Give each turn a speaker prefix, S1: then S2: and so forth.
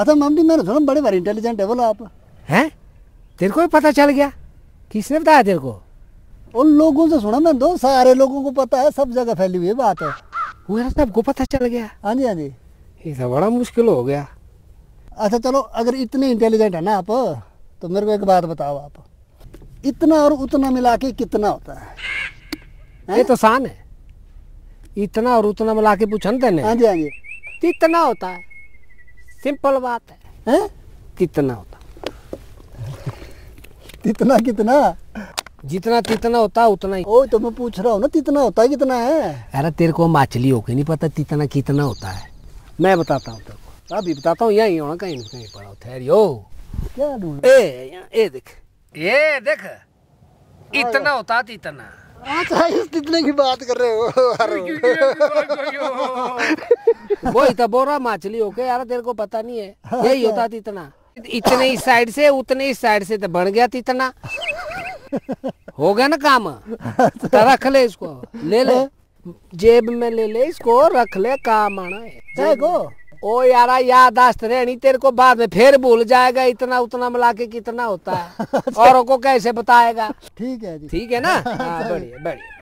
S1: अच्छा मम्मी मैंने सुना बड़े बार इंटेलिजेंट है बोलो आप हैं तेरे को भी पता चल गया किसने बताया तेरे को उन लोगों से सुना मैं दो सारे लोगों को पता है सब जगह फैली हुई है बात है वो यार सबको पता चल गया हाँ जी हाँ जी ये तो बड़ा मुश्किल हो गया अच्छा चलो अगर इतने इंटेलिजेंट है ना आप तो मेरे को एक बात बताओ आप इतना और उतना मिला के कितना होता है ये तो आसान है इतना और उतना मिला के पूछन तेने हाँ जी हाँ जी कितना होता है सिंपल बात है, है? कितना होता कितना कितना जितना तितना होता उतना ही ओ तो मैं पूछ रहा हूँ ना तितना होता है कितना है अरे तेरे को माचली होके नहीं पता तितना कितना होता है मैं बताता हूँ तेरे को अभी बताता हूँ यही होना कहीं कहीं पड़ा ठहरियो क्या ए ए देख ये देख इतना होता तितना अच्छा इस तितने की बात कर रहे हो वो इतबोरा माछली होके यार तेरे को पता नहीं है यही होता इतना इतने ही साइड से उतने ही साइड से तो बढ़ गया इतना हो गया ना काम तो रख ले इसको ले ले जेब में ले ले इसको रख ले काम आना है ओ यारा यादाश्त रहनी तेरे को बाद में फिर भूल जाएगा इतना उतना मिला के कितना होता है और को कैसे बताएगा ठीक है ठीक है ना हाँ बढ़िया बढ़िया